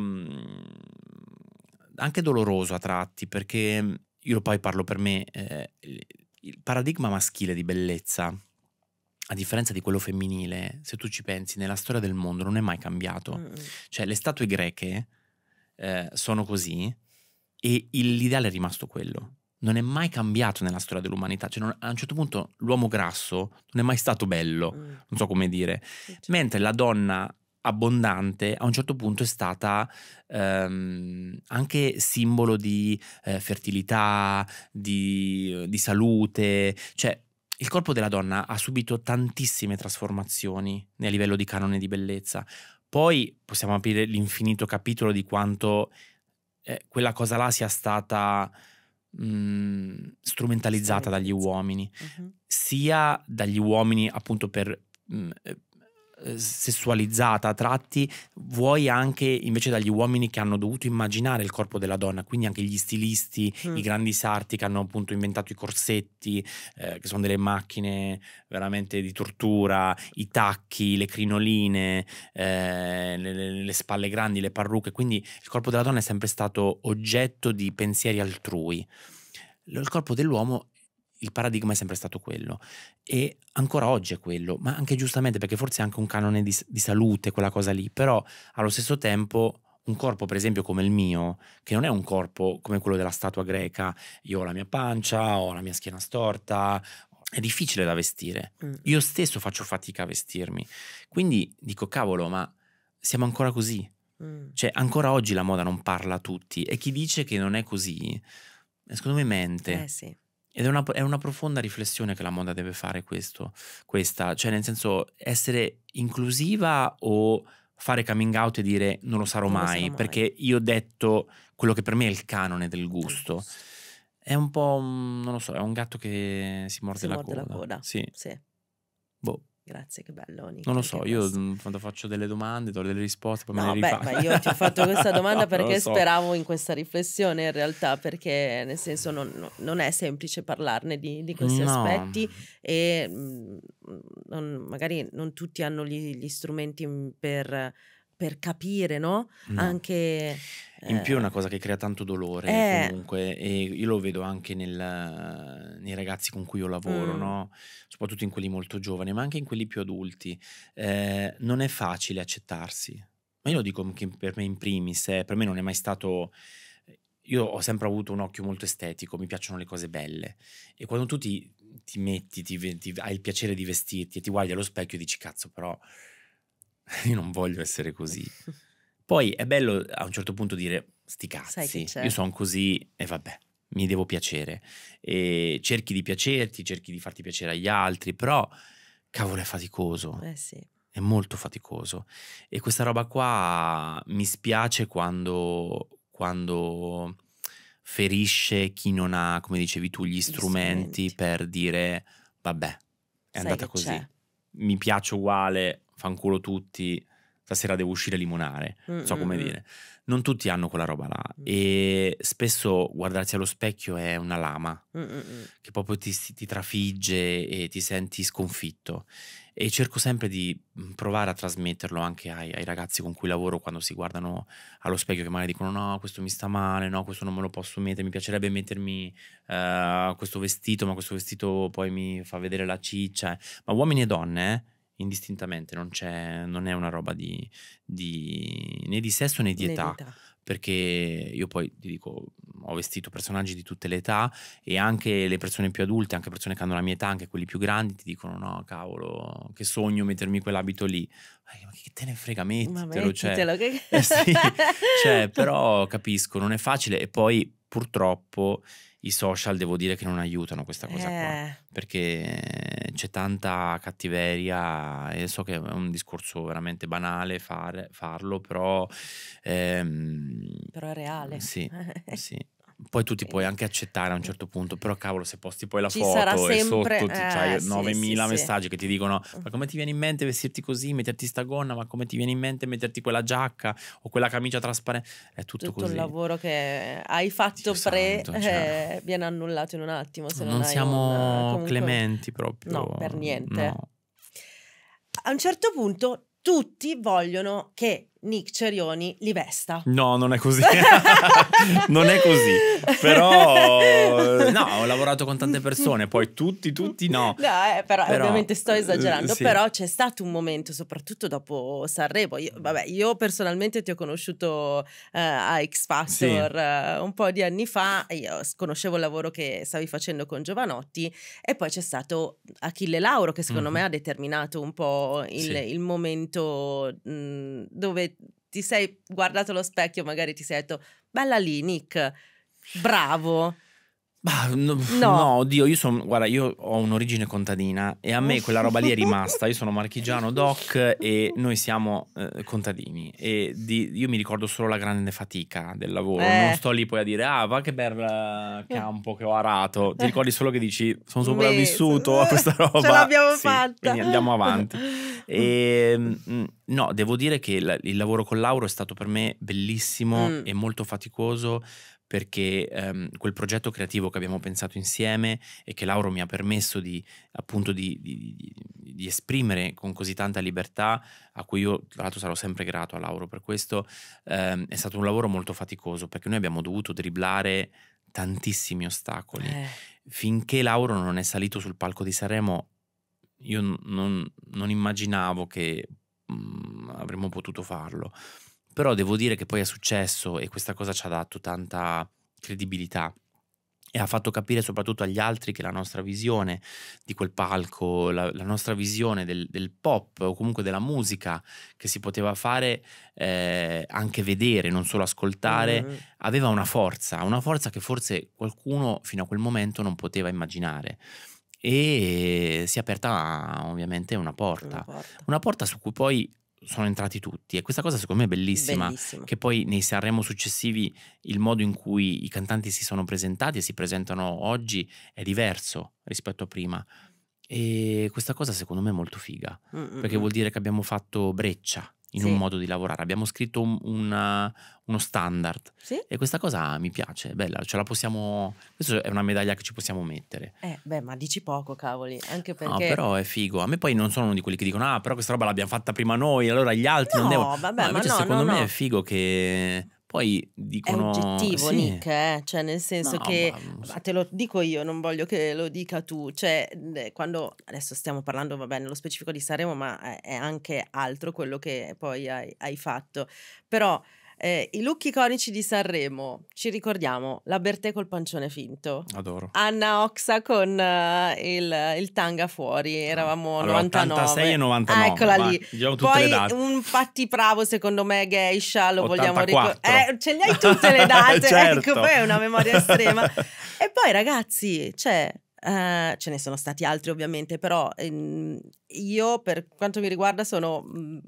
anche doloroso a tratti perché io poi parlo per me, eh, il paradigma maschile di bellezza, a differenza di quello femminile, se tu ci pensi, nella storia del mondo non è mai cambiato. Mm. Cioè le statue greche eh, sono così e l'ideale è rimasto quello. Non è mai cambiato nella storia dell'umanità. Cioè, non, a un certo punto l'uomo grasso non è mai stato bello, mm. non so come dire. Certo. Mentre la donna abbondante a un certo punto è stata ehm, anche simbolo di eh, fertilità, di, eh, di salute, cioè il corpo della donna ha subito tantissime trasformazioni a livello di canone di bellezza. Poi possiamo aprire l'infinito capitolo di quanto eh, quella cosa là sia stata mh, mm, strumentalizzata dagli uomini, uh-huh. sia dagli uomini appunto per mh, mm, eh, sessualizzata a tratti, vuoi anche invece dagli uomini che hanno dovuto immaginare il corpo della donna, quindi anche gli stilisti, mm. i grandi sarti che hanno appunto inventato i corsetti, eh, che sono delle macchine veramente di tortura, i tacchi, le crinoline, eh, le, le spalle grandi, le parrucche, quindi il corpo della donna è sempre stato oggetto di pensieri altrui. Il corpo dell'uomo il paradigma è sempre stato quello e ancora oggi è quello, ma anche giustamente perché forse è anche un canone di, di salute quella cosa lì, però allo stesso tempo un corpo, per esempio, come il mio, che non è un corpo come quello della statua greca, io ho la mia pancia, ho la mia schiena storta, è difficile da vestire. Mm. Io stesso faccio fatica a vestirmi. Quindi dico, cavolo, ma siamo ancora così. Mm. Cioè, ancora oggi la moda non parla a tutti e chi dice che non è così, eh, secondo me mente. Eh sì. Ed è una, è una, profonda riflessione che la moda deve fare questo, questa, cioè nel senso essere inclusiva o fare coming out e dire non lo sarò, non mai, lo sarò mai, perché io ho detto quello che per me è il canone del eh, gusto. È un po', non lo so, è un gatto che si morde, si la, morde coda. la coda. Sì. sì. Boh. Grazie, che bello. Nick, non lo so, io questo. quando faccio delle domande do delle risposte, poi no, me le rifa- beh, ma io ti ho fatto questa domanda no, perché so. speravo in questa riflessione in realtà, perché nel senso non, non è semplice parlarne di, di questi no. aspetti e mh, non, magari non tutti hanno gli, gli strumenti per per capire, no? no. Anche... In più è una eh, cosa che crea tanto dolore eh. comunque e io lo vedo anche nel, nei ragazzi con cui io lavoro, mm. no? soprattutto in quelli molto giovani, ma anche in quelli più adulti. Eh, non è facile accettarsi, ma io lo dico anche per me in primis, eh, per me non è mai stato... Io ho sempre avuto un occhio molto estetico, mi piacciono le cose belle e quando tu ti, ti metti, ti, ti, hai il piacere di vestirti e ti guardi allo specchio e dici cazzo però io non voglio essere così. Poi è bello a un certo punto dire, sti cazzi, io sono così e vabbè, mi devo piacere. E cerchi di piacerti, cerchi di farti piacere agli altri, però cavolo è faticoso. Eh sì. È molto faticoso. E questa roba qua mi spiace quando, quando ferisce chi non ha, come dicevi tu, gli, gli strumenti, strumenti, per dire vabbè, è Sai andata così. C'è. Mi piace uguale, fanculo tutti, stasera devo uscire a limonare, non so mm, mm, come mm. dire. Non tutti hanno quella roba là e spesso guardarsi allo specchio è una lama che proprio ti, ti trafigge e ti senti sconfitto e cerco sempre di provare a trasmetterlo anche ai, ai, ragazzi con cui lavoro quando si guardano allo specchio che magari dicono no questo mi sta male, no questo non me lo posso mettere, mi piacerebbe mettermi uh, questo vestito ma questo vestito poi mi fa vedere la ciccia, ma uomini e donne eh, indistintamente, non, non è una roba di, di, né di sesso né di né età. età perché io poi ti dico ho vestito personaggi di tutte le età e anche le persone più adulte, anche persone che hanno la mia età, anche quelli più grandi ti dicono no cavolo che sogno mettermi quell'abito lì ma che te ne frega mettitelo, cioè, che... eh sì, cioè, però capisco non è facile e poi purtroppo i social devo dire che non aiutano questa cosa eh. qua, perché c'è tanta cattiveria e so che è un discorso veramente banale far, farlo, però... Ehm, però è reale. Sì, sì. Poi tu ti puoi anche accettare a un certo punto, però cavolo, se posti poi la Ci foto e sempre... sotto eh, c'hai sì, 9000 sì, messaggi sì. che ti dicono "Ma come ti viene in mente vestirti così, metterti sta gonna, ma come ti viene in mente metterti quella giacca o quella camicia trasparente?" È tutto, tutto così. Tutto il lavoro che hai fatto Dio pre santo, cioè... eh, certo. viene annullato in un attimo, se non, non siamo un, eh, comunque... clementi proprio. No, per niente. No. A un certo punto tutti vogliono che Nick Cerioni li vesta. No, non è così. non è così. Però eh, no, ho lavorato con tante persone, poi tutti, tutti no. No, eh, però, però, ovviamente sto eh, esagerando, sì. però c'è stato un momento, soprattutto dopo Sanremo. Io, vabbè, io personalmente ti ho conosciuto eh, a X Factor sì. eh, un po' di anni fa, io conoscevo il lavoro che stavi facendo con Giovanotti e poi c'è stato Achille Lauro che secondo mm. me ha determinato un po' il, sì. il momento mh, dove ti sei guardato allo specchio, magari ti sei detto, bella lì Nick, bravo. Bah, no, no. no, oddio, io sono. Guarda, io ho un'origine contadina e a me quella roba lì è rimasta. Io sono marchigiano doc e noi siamo eh, contadini. E di, io mi ricordo solo la grande fatica del lavoro. Eh. Non sto lì poi a dire, ah, va che bel campo che ho arato. Ti ricordi solo che dici, sono sopravvissuto a questa roba. Ce l'abbiamo sì, fatta. Quindi andiamo avanti. E, ehm, mm, no, devo dire che il lavoro con Lauro è stato per me bellissimo mm. e molto faticoso perché ehm, quel progetto creativo che abbiamo pensato insieme e che Lauro mi ha permesso di, appunto, di, di, di esprimere con così tanta libertà, a cui io tra l'altro sarò sempre grato a Lauro per questo, ehm, è stato un lavoro molto faticoso perché noi abbiamo dovuto dribblare tantissimi ostacoli. Eh. Finché Lauro non è salito sul palco di Sanremo, io non, non immaginavo che mh, mm, avremmo potuto farlo. Però devo dire che poi è successo e questa cosa ci ha dato tanta credibilità e ha fatto capire soprattutto agli altri che la nostra visione di quel palco, la, la nostra visione del, del, pop o comunque della musica che si poteva fare, eh, anche vedere, non solo ascoltare, mm-hmm. aveva una forza, una forza che forse qualcuno fino a quel momento non poteva immaginare. E si è aperta ovviamente una porta, una porta, una porta su cui poi sono entrati tutti e questa cosa secondo me è bellissima, bellissima, che poi nei Sanremo successivi il modo in cui i cantanti si sono presentati e si presentano oggi è diverso rispetto a prima e questa cosa secondo me è molto figa mm-hmm. perché mm. vuol dire che abbiamo fatto breccia in sì. un modo di lavorare, abbiamo scritto un, una, uno standard sì? e questa cosa mi piace, è bella, ce la possiamo, questa è una medaglia che ci possiamo mettere. Eh, beh, ma dici poco, cavoli, anche perché... No, però è figo, a me poi non sono uno di quelli che dicono, ah, però questa roba l'abbiamo fatta prima noi, allora gli altri no, non devono... Vabbè, no, invece ma no, secondo no, me è figo che poi dicono... È oggettivo, sì. Nick, eh? cioè nel senso no, che... Ma... Te lo dico io, non voglio che lo dica tu. Cioè, eh, quando... Adesso stiamo parlando, va bene, nello specifico di Saremo, ma è anche altro quello che poi hai, hai fatto. Però... Eh, I look iconici di Sanremo, ci ricordiamo, la Bertè col pancione finto. Adoro. Anna Oxa con uh, il, il, tanga fuori, ah, eravamo allora, 99. 86 e 99. Ah, eccola lì. Poi un fatti bravo secondo me geisha, lo vogliamo ricordare. Eh, ce li hai tutte le date, certo. ecco, poi è una memoria estrema. e poi ragazzi, Cioè, Uh, ce ne sono stati altri ovviamente, però ehm, io per quanto mi riguarda sono mh, mm,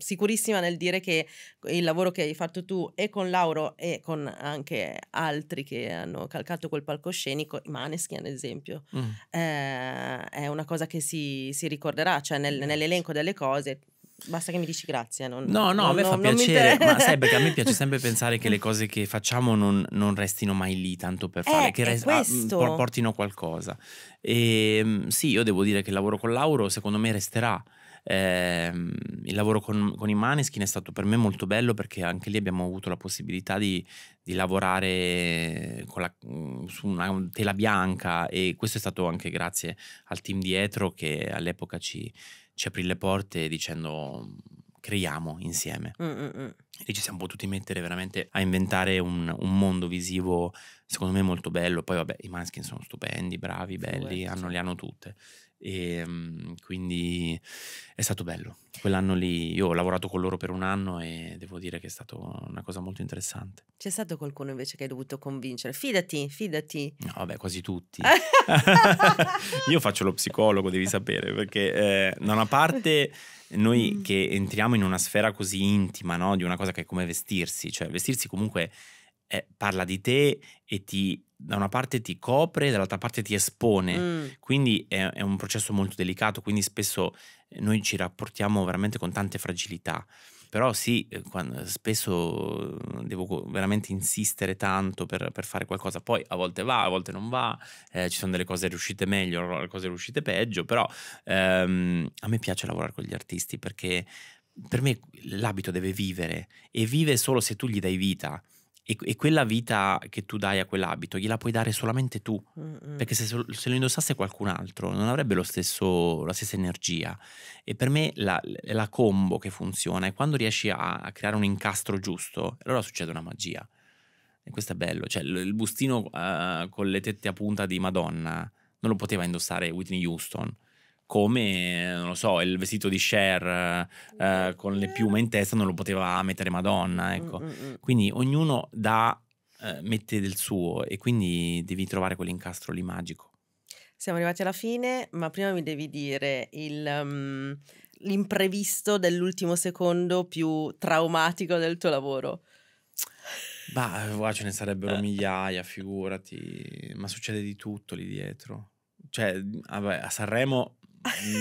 sicurissima nel dire che il lavoro che hai fatto tu e con Lauro e con anche altri che hanno calcato quel palcoscenico, i Maneschi ad esempio, mm. eh, è una cosa che si, si ricorderà, cioè nel, nell'elenco delle cose Basta che mi dici grazie. Non, no, no, non, a me fa piacere, ma sai perché a me piace sempre pensare che le cose che facciamo non, non restino mai lì tanto per fare, eh, che rest- ah, mm, portino qualcosa. E ehm, sì, io devo dire che il lavoro con Lauro secondo me resterà eh, il lavoro con, con i Maneskin è stato per me molto bello perché anche lì abbiamo avuto la possibilità di, di lavorare la, mm, su una tela bianca e questo è stato anche grazie al team dietro che all'epoca ci, ci aprì le porte dicendo creiamo insieme. Mm, mm, E mm. ci siamo potuti mettere veramente a inventare un, un, mondo visivo, secondo me molto bello. Poi vabbè, i Maneskin sono stupendi, bravi, belli, hanno, le hanno tutte e ehm, quindi è stato bello. Quell'anno lì io ho lavorato con loro per un anno e devo dire che è stata una cosa molto interessante. C'è stato qualcuno invece che hai dovuto convincere? Fidati, fidati. No, vabbè, quasi tutti. io faccio lo psicologo, devi sapere, perché eh, da una parte noi mm. che entriamo in una sfera così intima, no, di una cosa che è come vestirsi, cioè vestirsi comunque eh, parla di te e ti da una parte ti copre, dall'altra parte ti espone, mm. quindi è, è, un processo molto delicato, quindi spesso eh, noi ci rapportiamo veramente con tante fragilità. Però sì, eh, quando, spesso eh, devo veramente insistere tanto per, per, fare qualcosa, poi a volte va, a volte non va, eh, ci sono delle cose riuscite meglio, delle cose riuscite peggio, però ehm, a me piace lavorare con gli artisti perché per me l'abito deve vivere e vive solo se tu gli dai vita. E, e, quella vita che tu dai a quell'abito gliela puoi dare solamente tu, Mm-mm. perché se, se, lo indossasse qualcun altro non avrebbe stesso, la stessa energia. E per me la, la combo che funziona è quando riesci a, a, creare un incastro giusto, allora succede una magia. E questo è bello, cioè il, il bustino uh, con le tette a punta di Madonna non lo poteva indossare Whitney Houston come, non lo so, il vestito di Cher eh, eh, con le piume in testa non lo poteva mettere Madonna, mm, ecco. Mm, mm. Quindi ognuno dà, eh, mette del suo e quindi devi trovare quell'incastro lì magico. Siamo arrivati alla fine, ma prima mi devi dire il, um, l'imprevisto dell'ultimo secondo più traumatico del tuo lavoro. Bah, eh, ce ne sarebbero eh. migliaia, figurati, ma succede di tutto lì dietro cioè vabbè, a Sanremo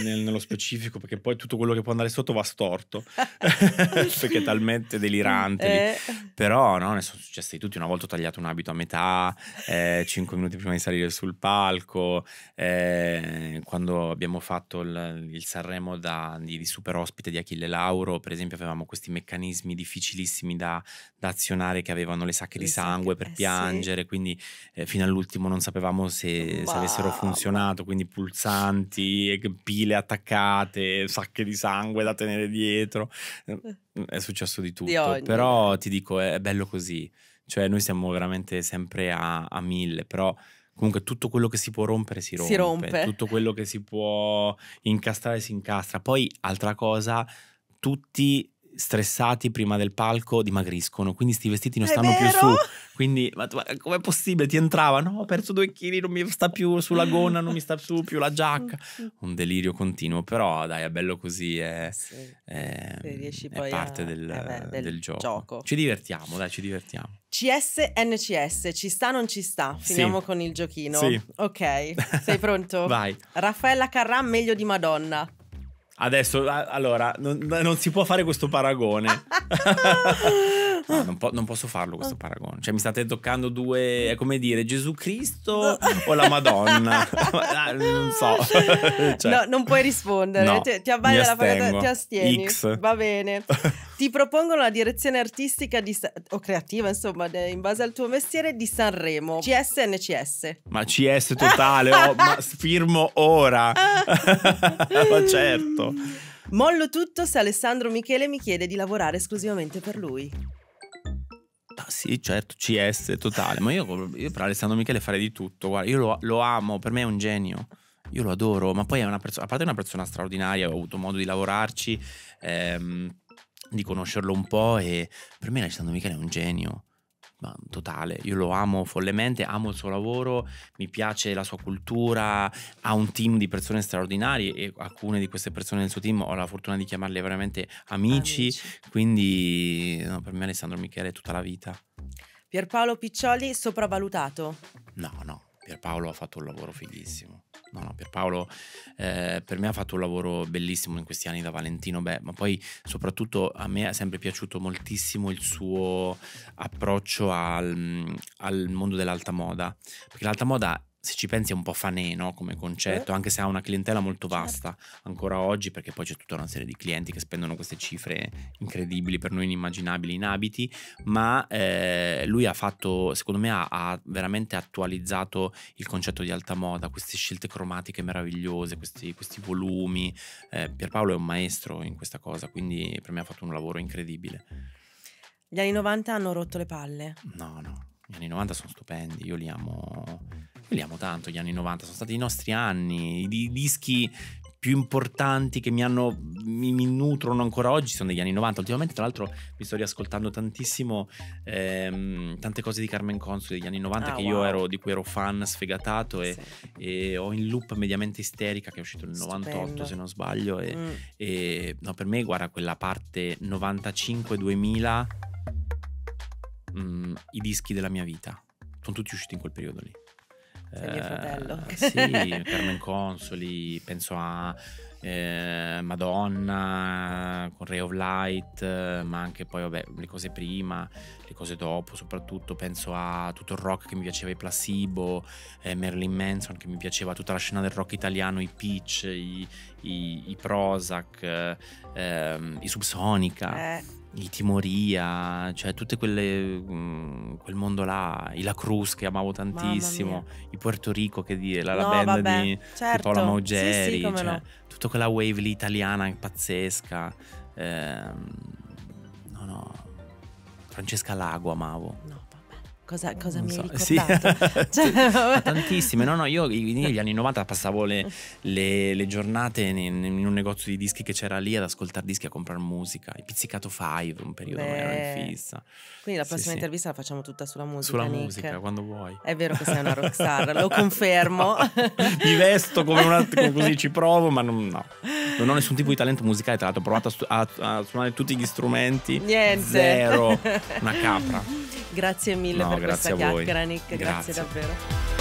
nel, nello specifico, perché poi tutto quello che può andare sotto va storto, perché è talmente delirante. Eh. Però no, ne sono successi tutti. Una volta ho tagliato un abito a metà, eh, 5 minuti prima di salire sul palco, eh, quando abbiamo fatto il, il Sanremo da, di, di, super ospite di Achille Lauro, per esempio avevamo questi meccanismi difficilissimi da, da azionare che avevano le sacche le di sangue sacche, per eh, piangere, sì. quindi eh, fino all'ultimo non sapevamo se, wow. se avessero funzionato, quindi pulsanti e pile attaccate, sacche di sangue da tenere dietro. È successo di tutto. Di però ti dico, è, bello così. Cioè, noi siamo veramente sempre a, a mille, però comunque tutto quello che si può rompere si rompe, si rompe, tutto quello che si può incastrare si incastra. Poi, altra cosa, tutti stressati prima del palco dimagriscono, quindi questi vestiti non stanno più su. Quindi, ma, ma com'è possibile? Ti entrava, no, ho perso due chili, non mi sta più sulla gonna, non mi sta su più la giacca. Un delirio continuo, però dai, è bello così, è, sì. è, mm, è parte a, del, eh beh, del, del gioco. gioco. Ci divertiamo, dai, ci divertiamo. CSNCS, ci sta o non ci sta? Finiamo sì. con il giochino. Sì. Ok, sei pronto? Vai. Raffaella Carrà, meglio di Madonna. Adesso, allora, non, non si può fare questo paragone. Ah. non, po- non, posso farlo questo ah. paragone. Cioè, mi state toccando due. È come dire Gesù Cristo o la Madonna. Ah, non so. Cioè, no, non puoi rispondere. No, ti, ti avvai dalla pagata, ti astieni. X. Va bene. ti propongono la direzione artistica di, o creativa, insomma, in base al tuo mestiere di Sanremo. CSNCS. Ma CS totale, oh, ma firmo ora. ma certo. Mollo tutto se Alessandro Michele mi chiede di lavorare esclusivamente per lui. Ah, sì, certo, CS totale. Ma io, io per Alessandro Michele farei di tutto. Guarda, io lo, lo, amo, per me è un genio. Io lo adoro, ma poi è una persona, a parte è una persona straordinaria, ho avuto modo di lavorarci, ehm, di conoscerlo un po' e per me Alessandro Michele è un genio totale, io lo amo follemente, amo il suo lavoro, mi piace la sua cultura, ha un team di persone straordinarie e alcune di queste persone nel suo team ho la fortuna di chiamarle veramente amici, amici. quindi no, per me Alessandro Michele è tutta la vita. Pierpaolo Piccioli sopravvalutato? No, Pierpaolo ha fatto un lavoro fighissimo. No, no, Pierpaolo eh, per me ha fatto un lavoro bellissimo in questi anni da Valentino, beh, ma poi soprattutto a me è sempre piaciuto moltissimo il suo approccio al, al mondo dell'alta moda, perché l'alta moda se ci pensi è un po' faneno come concetto, anche se ha una clientela molto certo. vasta ancora oggi, perché poi c'è tutta una serie di clienti che spendono queste cifre incredibili, per noi inimmaginabili, in abiti, ma eh, lui ha fatto, secondo me ha, ha, veramente attualizzato il concetto di alta moda, queste scelte cromatiche meravigliose, questi, questi volumi. Eh, Pierpaolo è un maestro in questa cosa, quindi per me ha fatto un lavoro incredibile. Gli anni 90 hanno rotto le palle. No, no, gli anni 90 sono stupendi, io li amo Quelliamo tanto gli anni 90, sono stati i nostri anni, i dischi più importanti che mi hanno mi, mi, nutrono ancora oggi sono degli anni 90 ultimamente tra l'altro mi sto riascoltando tantissimo ehm, tante cose di Carmen Consoli degli anni 90 ah, che wow. io ero di cui ero fan sfegatato e, sì. e, ho in loop mediamente isterica che è uscito nel Stupendo. 98 se non sbaglio e, mm. e, no, per me guarda quella parte 95 2000 mh, i dischi della mia vita sono tutti usciti in quel periodo lì sei mio fratello. Eh, sì, Carmen Consoli, penso a eh, Madonna, con Ray of Light, ma anche poi vabbè, le cose prima, le cose dopo, soprattutto penso a tutto il rock che mi piaceva, i Placebo, eh, Marilyn Manson che mi piaceva, tutta la scena del rock italiano, i Peach, i, i, i Prozac, ehm, i Subsonica. Eh i Timoria, cioè tutte quelle mh, mm, quel mondo là, i La Cruz che amavo tantissimo, i Puerto Rico che dire, la, no, la band vabbè, di, certo. di Paola Maugeri, sì, sì, cioè, no. tutta quella wave lì italiana pazzesca. Eh, no, no. Francesca Lago amavo. No cosa, cosa mi so. hai ricordato? Cioè, sì. cioè... Tantissime, no no, io negli anni 90 passavo le, le, le giornate in, in, un negozio di dischi che c'era lì ad ascoltare dischi, a comprare musica, il pizzicato 5 un periodo Beh. ero in fissa. Quindi la prossima sì, intervista sì. la facciamo tutta sulla musica. Sulla Nick. musica, quando vuoi. È vero che sei una rockstar, lo confermo. mi vesto come un attimo così ci provo, ma non, no. non ho nessun tipo di talento musicale, tra l'altro ho provato a, stu- a, a suonare tutti gli strumenti. Niente. Zero. Una capra. Grazie mille no, per grazie questa chiacchiera, Nick. Grazie, grazie davvero.